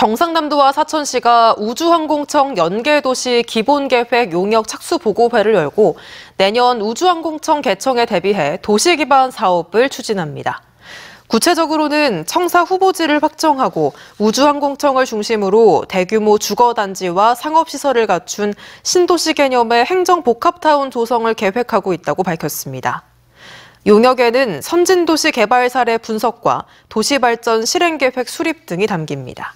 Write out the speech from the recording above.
경상남도와 사천시가 우주항공청 연계도시 기본계획 용역 착수 보고회를 열고 내년 우주항공청 개청에 대비해 도시 기반 사업을 추진합니다. 구체적으로는 청사 후보지를 확정하고 우주항공청을 중심으로 대규모 주거단지와 상업시설을 갖춘 신도시 개념의 행정복합타운 조성을 계획하고 있다고 밝혔습니다. 용역에는 선진도시 개발 사례 분석과 도시발전 실행계획 수립 등이 담깁니다.